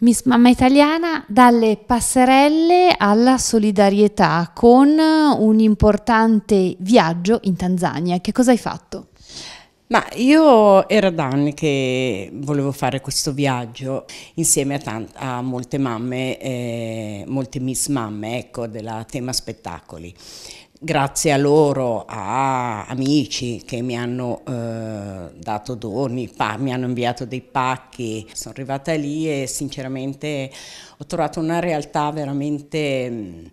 Miss Mamma Italiana dalle passerelle alla solidarietà con un importante viaggio in Tanzania. Che cosa hai fatto? Ma io era da anni che volevo fare questo viaggio insieme a, tante, a molte mamme, eh, molte miss mamme, ecco, della tema spettacoli. Grazie a loro, a amici che mi hanno eh, dato doni, mi hanno inviato dei pacchi, sono arrivata lì e sinceramente ho trovato una realtà veramente mm,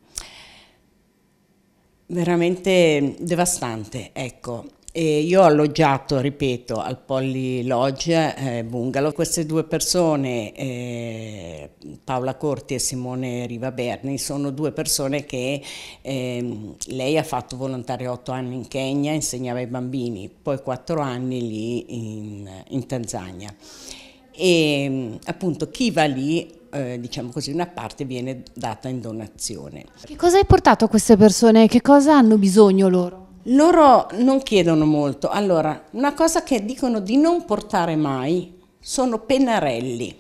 veramente devastante, ecco. E io ho alloggiato, ripeto, al Polly Lodge eh, Bungalow. Queste due persone, eh, Paola Corti e Simone Riva Berni, sono due persone che eh, lei ha fatto volontario otto anni in Kenya, insegnava ai bambini, poi quattro anni lì in, in Tanzania. E appunto chi va lì eh, diciamo così, una parte viene data in donazione. Che cosa hai portato a queste persone? Che cosa hanno bisogno loro? Loro non chiedono molto. Allora, una cosa che dicono di non portare mai sono pennarelli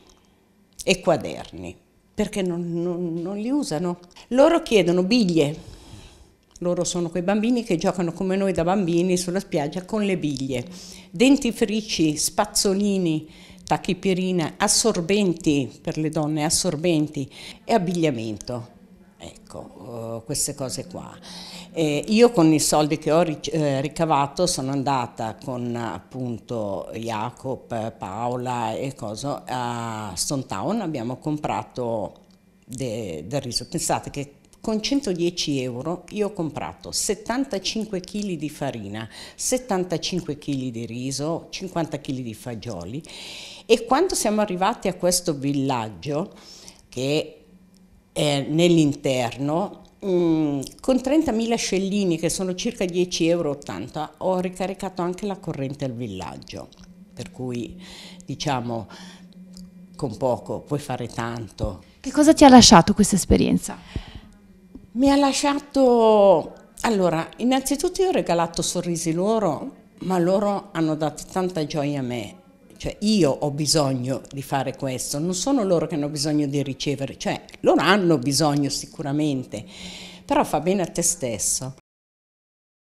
e quaderni, perché non, non, non li usano. Loro chiedono biglie. Loro sono quei bambini che giocano come noi da bambini sulla spiaggia con le biglie. Dentifrici, spazzolini, tachipirina, assorbenti per le donne, assorbenti e abbigliamento. Ecco, oh, queste cose qua. Eh, io con i soldi che ho ric eh, ricavato sono andata con appunto Jacob, Paola e Coso a Stone Town, abbiamo comprato de del riso. Pensate che con 110 euro io ho comprato 75 kg di farina, 75 kg di riso, 50 kg di fagioli e quando siamo arrivati a questo villaggio che è nell'interno Mm, con 30.000 scellini, che sono circa 10,80 euro, ho ricaricato anche la corrente al villaggio, per cui diciamo con poco puoi fare tanto. Che cosa ti ha lasciato questa esperienza? Mi ha lasciato... Allora, innanzitutto io ho regalato sorrisi loro, ma loro hanno dato tanta gioia a me cioè io ho bisogno di fare questo, non sono loro che hanno bisogno di ricevere, cioè loro hanno bisogno sicuramente, però fa bene a te stesso.